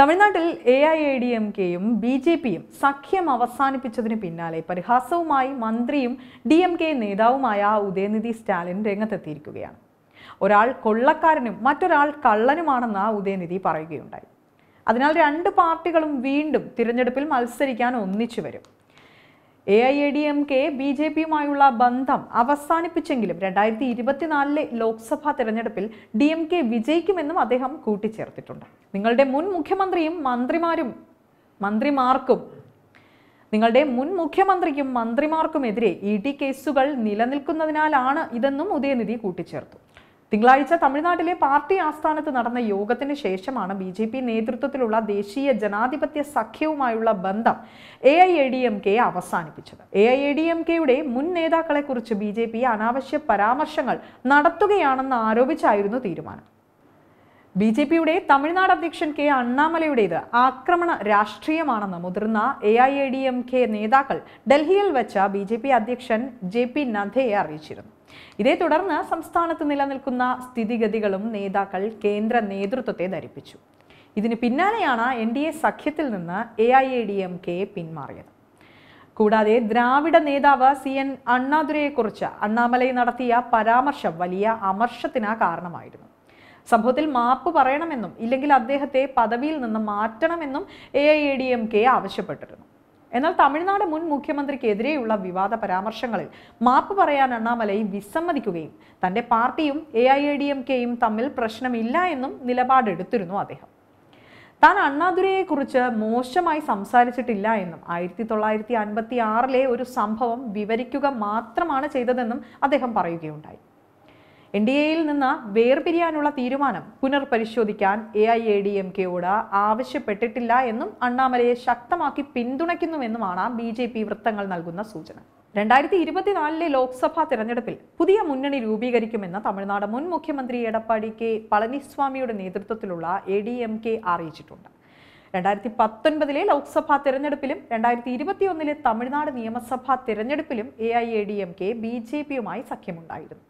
തമിഴ്നാട്ടിൽ A I A D M കെയും B J പിയും സഖ്യം അവസാനിപ്പിച്ചതിന് പിന്നാലെ പരിഹാസവുമായി മന്ത്രിയും ഡി എം കെ നേതാവുമായ ഉദയനിധി സ്റ്റാലിൻ രംഗത്തെത്തിയിരിക്കുകയാണ് ഒരാൾ കൊള്ളക്കാരനും മറ്റൊരാൾ കള്ളനുമാണെന്ന് ഉദയനിധി പറയുകയുണ്ടായി അതിനാൽ രണ്ട് പാർട്ടികളും വീണ്ടും തിരഞ്ഞെടുപ്പിൽ മത്സരിക്കാൻ ഒന്നിച്ചു വരും A I A D M K B J പിയുമായുള്ള ബന്ധം അവസാനിപ്പിച്ചെങ്കിലും രണ്ടായിരത്തി ഇരുപത്തിനാലിലെ ലോക്സഭാ തെരഞ്ഞെടുപ്പിൽ ഡി എം കെ വിജയിക്കുമെന്നും അദ്ദേഹം കൂട്ടിച്ചേർത്തിട്ടുണ്ട് നിങ്ങളുടെ മുൻ മുഖ്യമന്ത്രിയും മന്ത്രിമാരും മന്ത്രിമാർക്കും നിങ്ങളുടെ മുൻ മുഖ്യമന്ത്രിക്കും മന്ത്രിമാർക്കുമെതിരെ ഇ ഡി കേസുകൾ നിലനിൽക്കുന്നതിനാലാണ് ഇതെന്നും ഉദയനിധി കൂട്ടിച്ചേർത്തു തിങ്കളാഴ്ച തമിഴ്നാട്ടിലെ പാർട്ടി ആസ്ഥാനത്ത് നടന്ന യോഗത്തിന് ശേഷമാണ് ബി ജെ പി നേതൃത്വത്തിലുള്ള ദേശീയ ജനാധിപത്യ സഖ്യവുമായുള്ള ബന്ധം A I A D M K അവസാനിപ്പിച്ചത് A I A D M കെയുടെ മുൻ നേതാക്കളെക്കുറിച്ച് ബി ജെ പി അനാവശ്യ പരാമർശങ്ങൾ നടത്തുകയാണെന്ന് ആരോപിച്ചായിരുന്നു തീരുമാനം ബി ജെ പിയുടെ തമിഴ്നാട് അധ്യക്ഷൻ കെ അണ്ണാമലയുടേത് ആക്രമണ രാഷ്ട്രീയമാണെന്ന് മുതിർന്ന A I A D M K നേതാക്കൾ ഡൽഹിയിൽ വെച്ച ബി ജെ പി അധ്യക്ഷൻ ജെ പി നദ്ദയെ അറിയിച്ചിരുന്നു ഇതേ തുടർന്ന് സംസ്ഥാനത്ത് നിലനിൽക്കുന്ന സ്ഥിതിഗതികളും നേതാക്കൾ കേന്ദ്ര നേതൃത്വത്തെ ധരിപ്പിച്ചു ഇതിന് പിന്നാലെയാണ് എൻ ഡി എ സഖ്യത്തിൽ നിന്ന് A I A D M K പിന്മാറിയത് കൂടാതെ ദ്രാവിഡ നേതാവ് സി എൻ അണ്ണാദുരയെക്കുറിച്ച് അണ്ണാമലൈ നടത്തിയ പരാമർശം വലിയ അമർഷത്തിന് കാരണമായിരുന്നു സംഭവത്തിൽ മാപ്പ് പറയണമെന്നും ഇല്ലെങ്കിൽ അദ്ദേഹത്തെ പദവിയിൽ നിന്ന് മാറ്റണമെന്നും A I A D M K ആവശ്യപ്പെട്ടിരുന്നു എന്നാൽ തമിഴ്നാട് മുൻ മുഖ്യമന്ത്രിക്കെതിരെയുള്ള വിവാദ പരാമർശങ്ങളിൽ മാപ്പ് പറയാൻ അണ്ണാമലൈ വിസമ്മതിക്കുകയും തന്റെ പാർട്ടിയും A I A D M കെയും തമ്മിൽ പ്രശ്നമില്ല എന്നും നിലപാടെടുത്തിരുന്നു അദ്ദേഹം താൻ കുറിച്ച് മോശമായി സംസാരിച്ചിട്ടില്ല എന്നും ആയിരത്തി തൊള്ളായിരത്തി അൻപത്തി ആറിലെ ഒരു സംഭവം വിവരിക്കുക മാത്രമാണ് ചെയ്തതെന്നും അദ്ദേഹം പറയുകയുണ്ടായി എൻ ഡി എയിൽ നിന്ന് വേർപിരിയാനുള്ള തീരുമാനം പുനർപരിശോധിക്കാൻ A I A D M കെയോട് ആവശ്യപ്പെട്ടിട്ടില്ല എന്നും അണ്ണാമലയെ ശക്തമാക്കി പിന്തുണയ്ക്കുന്നുവെന്നുമാണ് ബി ജെ പി വൃത്തങ്ങൾ നൽകുന്ന സൂചന രണ്ടായിരത്തി ഇരുപത്തിനാലിലെ ലോക്സഭാ തെരഞ്ഞെടുപ്പിൽ പുതിയ മുന്നണി രൂപീകരിക്കുമെന്ന് തമിഴ്നാട് മുൻ മുഖ്യമന്ത്രി എടപ്പാടി കെ പളനിസ്വാമിയുടെ നേതൃത്വത്തിലുള്ള എ ഡി എം കെ അറിയിച്ചിട്ടുണ്ട് രണ്ടായിരത്തി പത്തൊൻപതിലെ ലോക്സഭാ തെരഞ്ഞെടുപ്പിലും രണ്ടായിരത്തി ഇരുപത്തിയൊന്നിലെ തമിഴ്നാട് നിയമസഭാ തെരഞ്ഞെടുപ്പിലും A I A D M K B J പിയുമായി സഖ്യമുണ്ടായിരുന്നു